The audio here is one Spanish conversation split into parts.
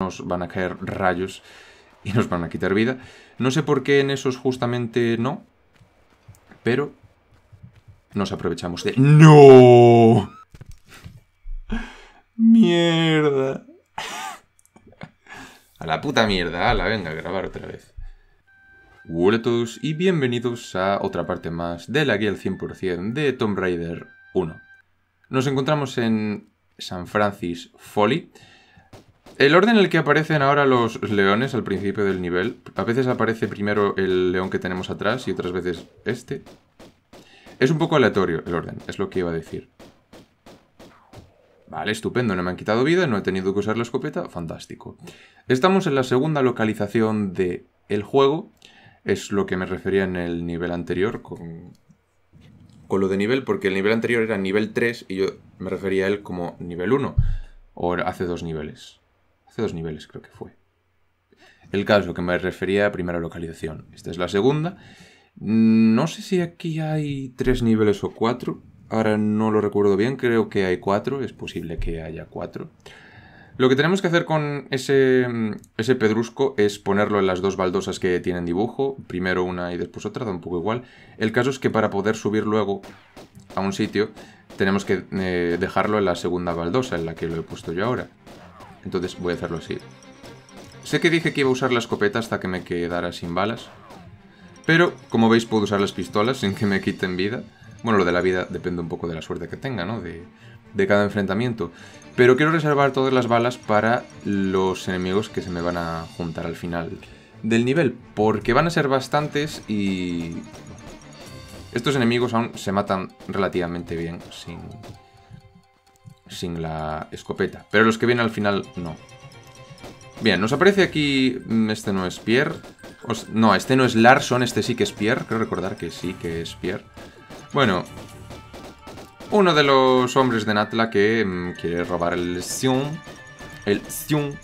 nos van a caer rayos y nos van a quitar vida. No sé por qué en esos justamente no, pero nos aprovechamos de... ¡No! ¡Mierda! a la puta mierda, a la venga, a grabar otra vez. Hola a todos y bienvenidos a otra parte más de la guía al 100% de Tomb Raider 1. Nos encontramos en San Francis Folly, el orden en el que aparecen ahora los leones al principio del nivel, a veces aparece primero el león que tenemos atrás y otras veces este. Es un poco aleatorio el orden, es lo que iba a decir. Vale, estupendo, no me han quitado vida, no he tenido que usar la escopeta, fantástico. Estamos en la segunda localización del el juego, es lo que me refería en el nivel anterior con, con lo de nivel, porque el nivel anterior era nivel 3 y yo me refería a él como nivel 1, o hace dos niveles. Hace dos niveles creo que fue. El caso que me refería a primera localización. Esta es la segunda. No sé si aquí hay tres niveles o cuatro. Ahora no lo recuerdo bien, creo que hay cuatro. Es posible que haya cuatro. Lo que tenemos que hacer con ese, ese pedrusco es ponerlo en las dos baldosas que tienen dibujo, primero una y después otra, da un poco igual. El caso es que para poder subir luego a un sitio, tenemos que eh, dejarlo en la segunda baldosa, en la que lo he puesto yo ahora entonces voy a hacerlo así. Sé que dije que iba a usar la escopeta hasta que me quedara sin balas, pero como veis puedo usar las pistolas sin que me quiten vida. Bueno, lo de la vida depende un poco de la suerte que tenga, ¿no? De, de cada enfrentamiento. Pero quiero reservar todas las balas para los enemigos que se me van a juntar al final del nivel, porque van a ser bastantes y... Estos enemigos aún se matan relativamente bien sin, sin la escopeta. Pero los que vienen al final no. Bien, nos aparece aquí... Mm, este no es Pierre. no, este no es Larson, este sí que es Pierre. Creo recordar que sí que es Pierre. Bueno. Uno de los hombres de Natla que mm, quiere robar el Sion. El Sion.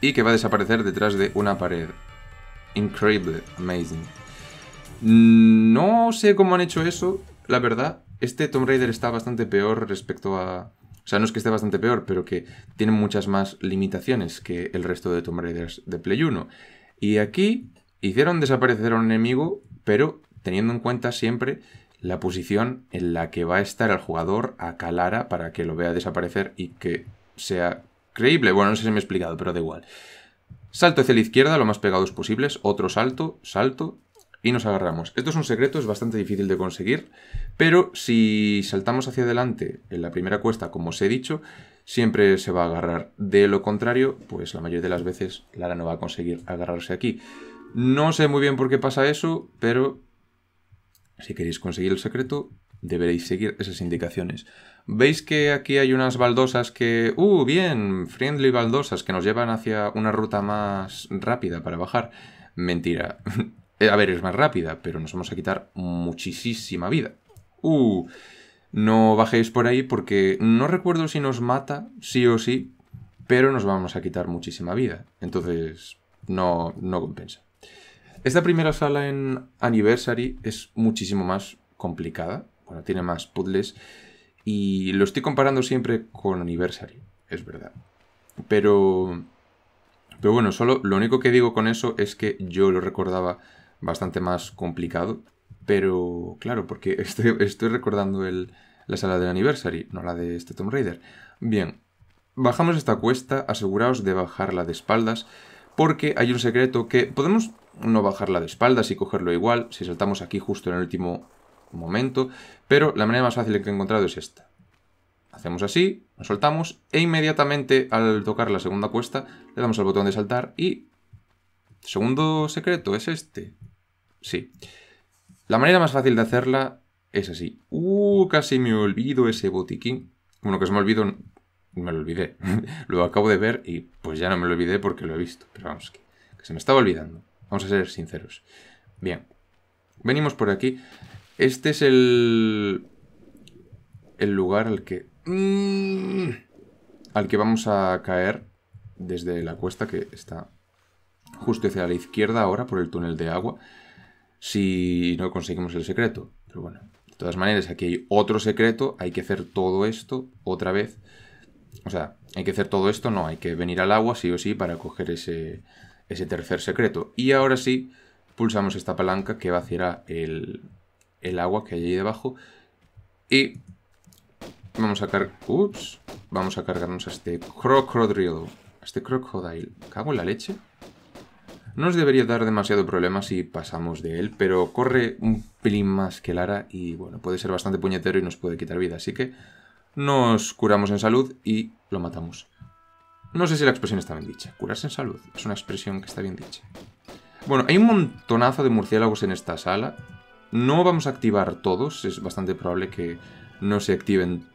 Y que va a desaparecer detrás de una pared. Increíble, amazing. Mm, no sé cómo han hecho eso, la verdad este Tomb Raider está bastante peor respecto a... O sea, no es que esté bastante peor, pero que tiene muchas más limitaciones que el resto de Tomb Raiders de Play 1. Y aquí hicieron desaparecer a un enemigo, pero teniendo en cuenta siempre la posición en la que va a estar el jugador a Calara para que lo vea desaparecer y que sea creíble. Bueno, no sé si me he explicado, pero da igual. Salto hacia la izquierda, lo más pegados posibles, otro salto, salto, y nos agarramos. Esto es un secreto, es bastante difícil de conseguir, pero si saltamos hacia adelante en la primera cuesta, como os he dicho, siempre se va a agarrar. De lo contrario, pues la mayoría de las veces Lara no va a conseguir agarrarse aquí. No sé muy bien por qué pasa eso, pero si queréis conseguir el secreto, deberéis seguir esas indicaciones. Veis que aquí hay unas baldosas que... ¡Uh, bien! Friendly baldosas que nos llevan hacia una ruta más rápida para bajar. Mentira. Eh, a ver, es más rápida, pero nos vamos a quitar muchísima vida. Uh, no bajéis por ahí porque no recuerdo si nos mata, sí o sí, pero nos vamos a quitar muchísima vida. Entonces, no, no compensa. Esta primera sala en Anniversary es muchísimo más complicada. Bueno, tiene más puzzles. Y lo estoy comparando siempre con Anniversary, es verdad. Pero... Pero bueno, solo lo único que digo con eso es que yo lo recordaba bastante más complicado. Pero claro, porque estoy, recordando el, la sala del Anniversary, no la de este Tomb Raider. Bien, bajamos esta cuesta, aseguraos de bajarla de espaldas, porque hay un secreto que podemos no bajarla de espaldas y cogerlo igual, si saltamos aquí justo en el último momento, pero la manera más fácil que he encontrado es esta. Hacemos así, nos soltamos e inmediatamente al tocar la segunda cuesta le damos al botón de saltar y... Segundo secreto es este. Sí. La manera más fácil de hacerla es así. Uh, casi me olvido ese botiquín. Bueno, que se me olvidó, me lo olvidé. lo acabo de ver y pues ya no me lo olvidé porque lo he visto. Pero vamos, que, se me estaba olvidando. Vamos a ser sinceros. Bien. Venimos por aquí. Este es el... El lugar al que... Mm, al que vamos a caer desde la cuesta que está justo hacia la izquierda ahora por el túnel de agua si no conseguimos el secreto. Pero bueno, de todas maneras, aquí hay otro secreto, hay que hacer todo esto otra vez. O sea, hay que hacer todo esto, no, hay que venir al agua sí o sí para coger ese, ese tercer secreto. Y ahora sí, pulsamos esta palanca que vaciará el, el agua que hay ahí debajo. Y vamos a cargar... Ups. Vamos a cargarnos a este Crocodile, A este crocodile. Cago en la leche. No nos debería dar demasiado problema si pasamos de él, pero corre un pelín más que Lara y bueno, puede ser bastante puñetero y nos puede quitar vida, así que nos curamos en salud y lo matamos. No sé si la expresión está bien dicha. Curarse en salud es una expresión que está bien dicha. Bueno, hay un montonazo de murciélagos en esta sala. No vamos a activar todos, es bastante probable que no se activen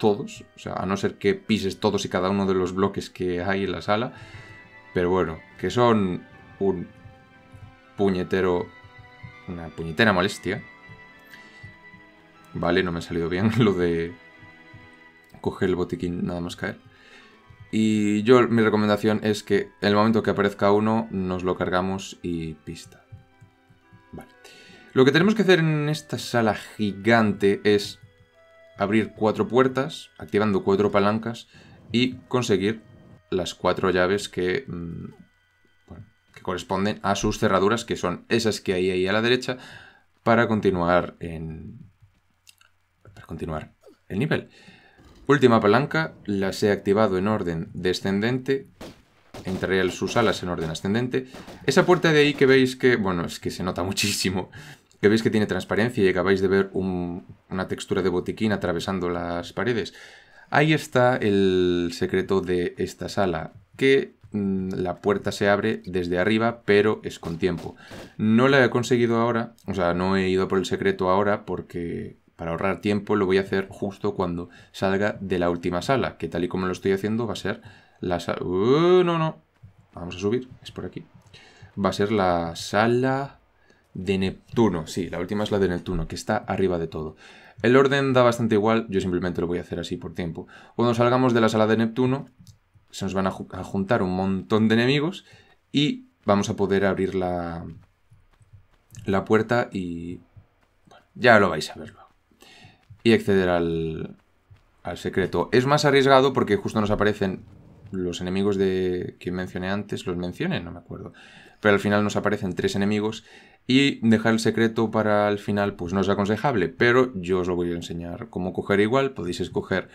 todos, o sea, a no ser que pises todos y cada uno de los bloques que hay en la sala. Pero bueno, que son un puñetero... Una puñetera molestia. Vale, no me ha salido bien lo de coger el botiquín nada más caer. Y yo, mi recomendación es que el momento que aparezca uno, nos lo cargamos y pista. Vale. Lo que tenemos que hacer en esta sala gigante es abrir cuatro puertas, activando cuatro palancas y conseguir las cuatro llaves que mm, corresponden a sus cerraduras, que son esas que hay ahí a la derecha, para continuar en... para continuar el nivel. Última palanca, las he activado en orden descendente. Entraré sus alas en orden ascendente. Esa puerta de ahí que veis que... Bueno, es que se nota muchísimo. Que veis que tiene transparencia y acabáis de ver una textura de botiquín atravesando las paredes. Ahí está el secreto de esta sala, que Mm, la puerta se abre desde arriba, pero es con tiempo. No la he conseguido ahora, o sea, no he ido por el secreto ahora porque para ahorrar tiempo lo voy a hacer justo cuando salga de la última sala, que tal y como lo estoy haciendo va a ser la sala... ¡Uh, no, no, vamos a subir, es por aquí. Va a ser la sala de Neptuno, sí, la última es la de Neptuno, que está arriba de todo. El orden da bastante igual, yo simplemente lo voy a hacer así por tiempo. Cuando salgamos de la sala de Neptuno, se nos van a, juntar un montón de enemigos y vamos a poder abrir la, puerta y ya lo vais a ver luego. Y acceder al, al secreto. Es más arriesgado porque justo nos aparecen los enemigos de que mencioné antes, los mencioné, no me acuerdo. Pero al final nos aparecen tres enemigos y dejar el secreto para el final pues no es aconsejable, pero yo os lo voy a enseñar cómo coger igual, podéis escoger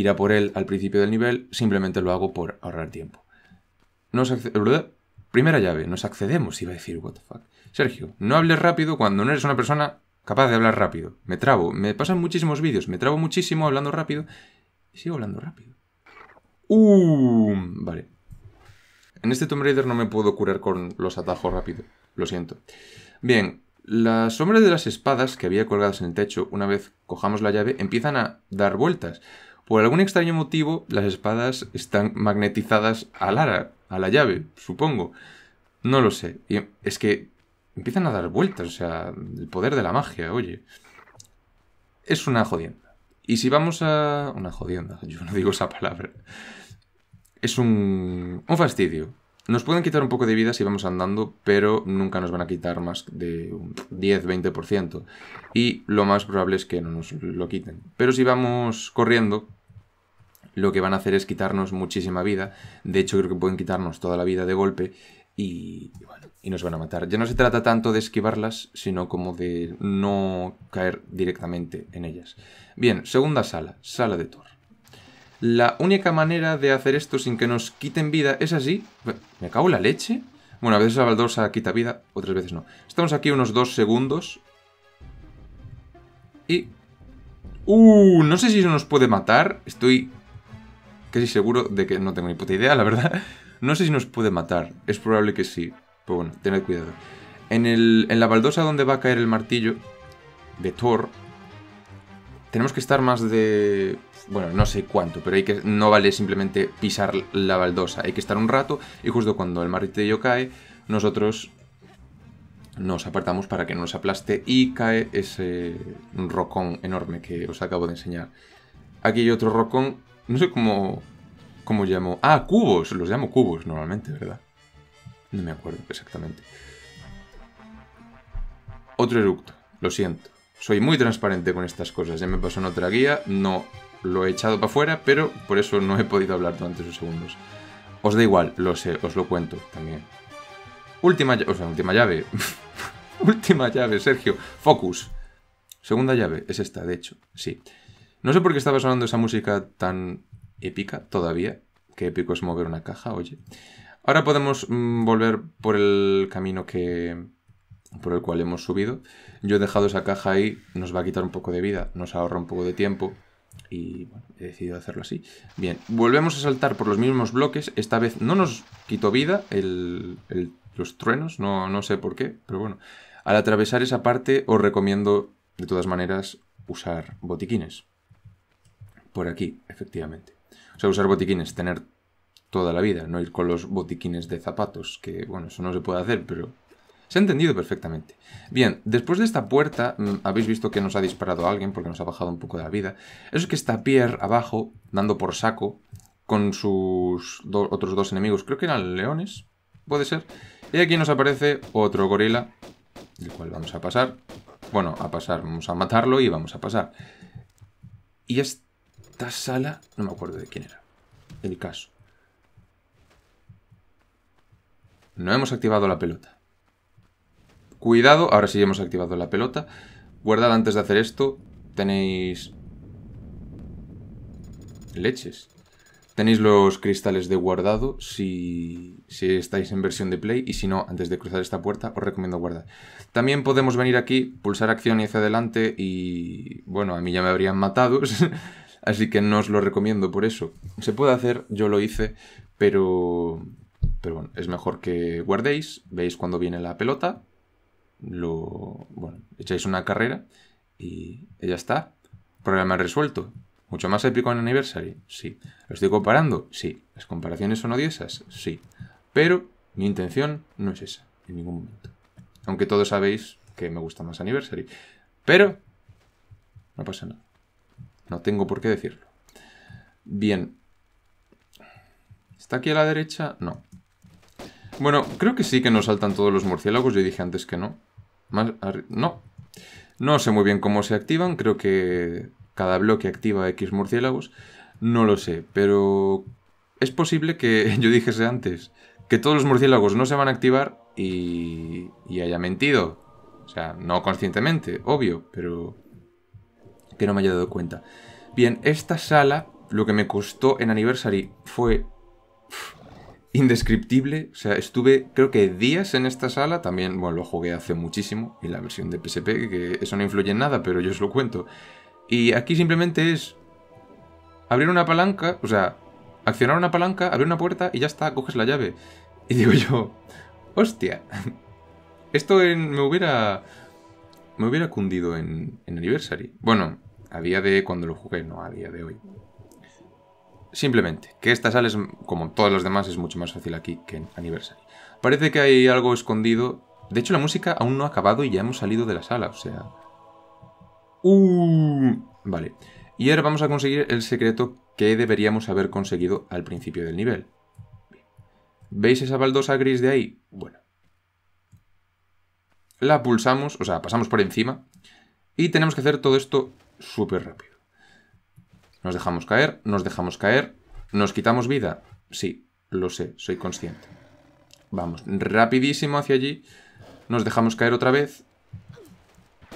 ir a por él al principio del nivel, simplemente lo hago por ahorrar tiempo. Primera llave, nos accedemos, iba a decir, what the Sergio, no hables rápido cuando no eres una persona capaz de hablar rápido. Me trabo, me pasan muchísimos vídeos, me trabo muchísimo hablando rápido y sigo hablando rápido. ¡Um! vale. En este Tomb Raider no me puedo curar con los atajos rápido, lo siento. Bien, las sombras de las espadas que había colgadas en el techo, una vez cojamos la llave, empiezan a dar vueltas. Por algún extraño motivo, las espadas están magnetizadas a Lara, a la llave, supongo. No lo sé. es que empiezan a dar vueltas, o sea, el poder de la magia, oye. Es una jodienda. Y si vamos a... Una jodienda, yo no digo esa palabra. Es un... un fastidio. Nos pueden quitar un poco de vida si vamos andando, pero nunca nos van a quitar más de un 10-20%. Y lo más probable es que no nos lo quiten. Pero si vamos corriendo, lo que van a hacer es quitarnos muchísima vida. De hecho, creo que pueden quitarnos toda la vida de golpe y, nos van a matar. Ya no se trata tanto de esquivarlas, sino como de no caer directamente en ellas. Bien, segunda sala, sala de Thor. La única manera de hacer esto sin que nos quiten vida es así. ¿Me cago la leche? Bueno, a veces la baldosa quita vida, otras veces no. Estamos aquí unos dos segundos. Y... ¡Uh! No sé si eso nos puede matar. Estoy casi seguro de que no tengo ni puta idea, la verdad. No sé si nos puede matar, es probable que sí, pero bueno, tened cuidado. En, en la baldosa donde va a caer el martillo de Thor, tenemos que estar más de... Bueno, no sé cuánto, pero hay que, no vale simplemente pisar la baldosa. Hay que estar un rato y justo cuando el martillo cae, nosotros nos apartamos para que no nos aplaste y cae ese rocón enorme que os acabo de enseñar. Aquí hay otro rocón no sé cómo, cómo llamo. Ah, cubos. Los llamo cubos normalmente, ¿verdad? No me acuerdo exactamente. Otro eructo. Lo siento. Soy muy transparente con estas cosas. Ya me pasó en otra guía. No lo he echado para afuera, pero por eso no he podido hablar durante esos segundos. Os da igual, lo sé, os lo cuento también. Última llave, o sea, última llave. última llave, Sergio. Focus. Segunda llave, es esta, de hecho, sí. No sé por qué estaba sonando esa música tan épica todavía. Qué épico es mover una caja, oye. Ahora podemos mm, volver por el camino que por el cual hemos subido. Yo he dejado esa caja ahí, nos va a quitar un poco de vida, nos ahorra un poco de tiempo y bueno, he decidido hacerlo así. Bien, volvemos a saltar por los mismos bloques. Esta vez no nos quitó vida los truenos, no, no sé por qué, pero bueno. Al atravesar esa parte os recomiendo, de todas maneras, usar botiquines. Por aquí, efectivamente. O sea, usar botiquines, tener toda la vida, no ir con los botiquines de zapatos, que bueno, eso no se puede hacer, pero se ha entendido perfectamente. Bien, después de esta puerta, mm, habéis visto que nos ha disparado alguien porque nos ha bajado un poco de la vida. Eso es que está Pierre abajo, dando por saco, con sus otros dos enemigos, creo que eran leones, puede ser. Y aquí nos aparece otro gorila, el cual vamos a pasar. Bueno, a pasar, vamos a matarlo y vamos a pasar. Y es esta sala... No me acuerdo de quién era. El caso. No hemos activado la pelota. Cuidado, ahora sí hemos activado la pelota. Guardad antes de hacer esto. Tenéis... Leches. Tenéis los cristales de guardado si, si estáis en versión de play y si no, antes de cruzar esta puerta, os recomiendo guardar. También podemos venir aquí, pulsar acción y hacia adelante y... Bueno, a mí ya me habrían matado. Así que no os lo recomiendo por eso. Se puede hacer, yo lo hice, pero, pero bueno, es mejor que guardéis, veis cuando viene la pelota, lo, bueno, echáis una carrera y ya está. Problema resuelto. ¿Mucho más épico en Anniversary? Sí. ¿Lo estoy comparando? Sí. ¿Las comparaciones son odiosas? Sí. Pero mi intención no es esa, en ningún momento. Aunque todos sabéis que me gusta más Anniversary. Pero no pasa nada. No tengo por qué decirlo. Bien. ¿Está aquí a la derecha? No. Bueno, creo que sí que nos saltan todos los murciélagos. Yo dije antes que no. no. No sé muy bien cómo se activan. Creo que cada bloque activa X murciélagos. No lo sé, pero es posible que yo dijese antes que todos los murciélagos no se van a activar y, y haya mentido. O sea, no conscientemente, obvio, pero que no me haya dado cuenta. Bien, esta sala, lo que me costó en Anniversary fue indescriptible. O sea, estuve creo que días en esta sala. También, bueno, lo jugué hace muchísimo en la versión de PSP, que eso no influye en nada, pero yo os lo cuento. Y aquí simplemente es abrir una palanca, o sea, accionar una palanca, abrir una puerta y ya está, coges la llave. Y digo yo, hostia, esto me hubiera me hubiera cundido en Anniversary. Bueno, a día de cuando lo jugué, no a día de hoy. Simplemente, que esta sala es, como todas las demás, es mucho más fácil aquí que en Anniversary. Parece que hay algo escondido. De hecho, la música aún no ha acabado y ya hemos salido de la sala, o sea... Uh, vale. Y ahora vamos a conseguir el secreto que deberíamos haber conseguido al principio del nivel. ¿Veis esa baldosa gris de ahí? Bueno. La pulsamos, o sea, pasamos por encima. Y tenemos que hacer todo esto súper rápido. Nos dejamos caer, nos dejamos caer. ¿Nos quitamos vida? Sí, lo sé, soy consciente. Vamos, rapidísimo hacia allí. Nos dejamos caer otra vez.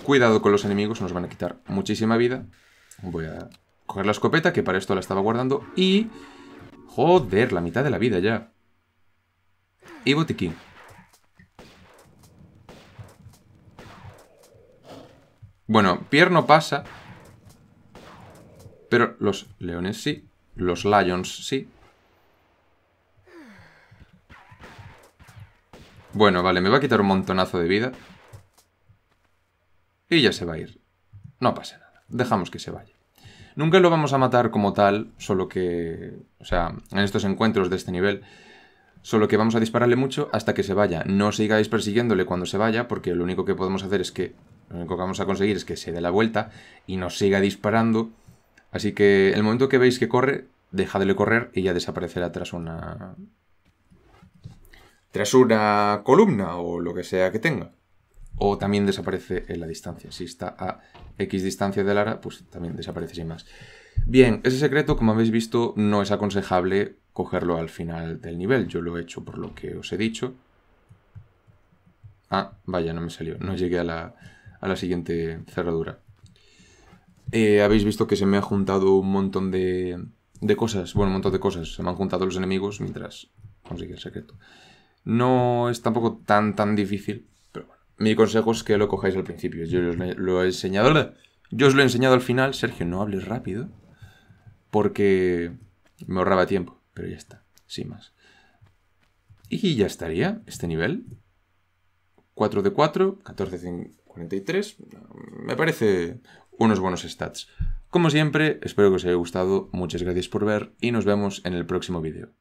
Cuidado con los enemigos, nos van a quitar muchísima vida. Voy a coger la escopeta, que para esto la estaba guardando. Y... Joder, la mitad de la vida ya. Y botiquín. Bueno, pierno no pasa, pero los leones sí, los lions sí. Bueno, vale, me va a quitar un montonazo de vida. Y ya se va a ir. No pasa nada, dejamos que se vaya. Nunca lo vamos a matar como tal, solo que... O sea, en estos encuentros de este nivel... Solo que vamos a dispararle mucho hasta que se vaya. No sigáis persiguiéndole cuando se vaya, porque lo único que podemos hacer es que... Lo único que vamos a conseguir es que se dé la vuelta y nos siga disparando Así que el momento que veis que corre, dejadle correr y ya desaparecerá tras una. tras una columna o lo que sea que tenga. O también desaparece en la distancia. Si está a X distancia de Lara, pues también desaparece sin más. Bien, ese secreto, como habéis visto, no es aconsejable cogerlo al final del nivel. Yo lo he hecho por lo que os he dicho. Ah, vaya, no me salió. No llegué a la, a la siguiente cerradura. Eh, habéis visto que se me ha juntado un montón de, de cosas. Bueno, un montón de cosas. Se me han juntado los enemigos mientras consigue el secreto. No es tampoco tan, tan difícil. Pero bueno, mi consejo es que lo cojáis al principio. Yo os lo he enseñado. Yo os lo he enseñado al final. Sergio, no hables rápido. Porque me ahorraba tiempo. Pero ya está. Sin más. Y ya estaría este nivel. 4 de 4, 14 43. Me parece unos buenos stats. Como siempre, espero que os haya gustado, muchas gracias por ver y nos vemos en el próximo vídeo.